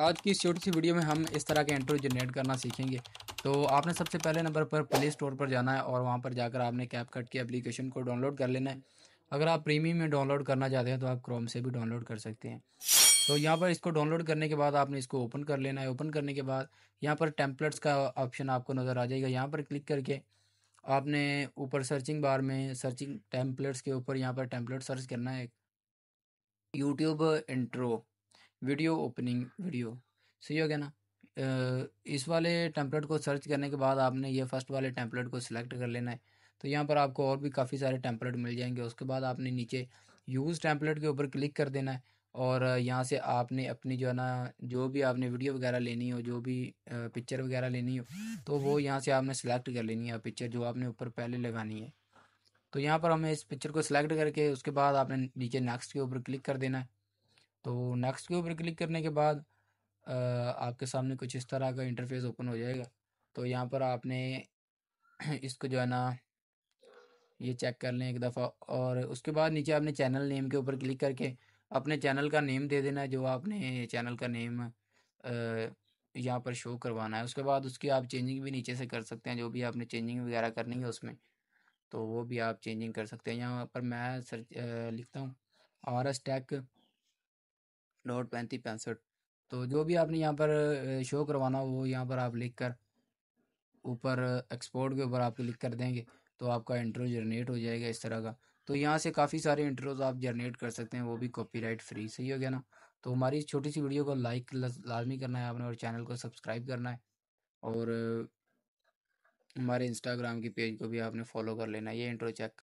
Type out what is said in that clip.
आज की छोटी सी वीडियो में हम इस तरह के इंट्रो जनरेट करना सीखेंगे तो आपने सबसे पहले नंबर पर प्ले स्टोर पर जाना है और वहाँ पर जाकर आपने कैप कट की एप्लीकेशन को डाउनलोड कर लेना है अगर आप प्रीमियम में डाउनलोड करना चाहते हैं तो आप क्रोम से भी डाउनलोड कर सकते हैं तो यहाँ पर इसको डाउनलोड करने के बाद आपने इसको ओपन कर लेना है ओपन करने के बाद यहाँ पर टेम्पलेट्स का ऑप्शन आपको नज़र आ जाएगा यहाँ पर क्लिक करके आपने ऊपर सर्चिंग बार में सर्चिंग टेम्पलेट्स के ऊपर यहाँ पर टेम्पलेट सर्च करना है YouTube intro video opening video सही हो गया ना इस वाले टेम्पलेट को सर्च करने के बाद आपने ये फर्स्ट वाले टेम्पलेट को सिलेक्ट कर लेना है तो यहाँ पर आपको और भी काफ़ी सारे टेम्पलेट मिल जाएंगे उसके बाद आपने नीचे यूज़ टेम्पलेट के ऊपर क्लिक कर देना है और यहाँ से आपने अपनी जो है ना जो भी आपने वीडियो वगैरह लेनी हो जो भी पिक्चर वगैरह लेनी हो तो वो यहाँ से आपने सेलेक्ट कर लेनी है पिक्चर जो आपने ऊपर पहले लगानी है तो यहाँ पर हमें इस पिक्चर को सिलेक्ट करके उसके बाद आपने नीचे नेक्स्ट के ऊपर क्लिक कर देना है तो नेक्स्ट के ऊपर क्लिक करने के बाद आपके सामने कुछ इस तरह का इंटरफेस ओपन हो जाएगा तो यहाँ पर आपने इसको जो है ना ये चेक कर लें एक दफ़ा और उसके बाद नीचे आपने चैनल नेम के ऊपर क्लिक करके अपने चैनल का नेम दे देना जो आपने चैनल का नेम यहाँ पर शो करवाना है उसके बाद उसकी आप चेंजिंग भी नीचे से कर सकते हैं जो भी आपने चेंजिंग वगैरह करनी है उसमें तो वो भी आप चेंजिंग कर सकते हैं यहाँ पर मैं सर्च लिखता हूँ आर एस टेक नोट पैंतीस पैंसठ तो जो भी आपने यहाँ पर शो करवाना वो यहाँ पर आप लिख कर ऊपर एक्सपोर्ट के ऊपर आप लिख कर देंगे तो आपका इंट्रो जनरेट हो जाएगा इस तरह का तो यहाँ से काफ़ी सारे इंट्रोज आप जनरेट कर सकते हैं वो भी कॉपीराइट फ्री सही हो गया ना तो हमारी इस छोटी सी वीडियो को लाइक लाजमी करना है आपने और चैनल को सब्सक्राइब करना है और हमारे इंस्टाग्राम की पेज को भी आपने फॉलो कर लेना है ये इंट्रो चेक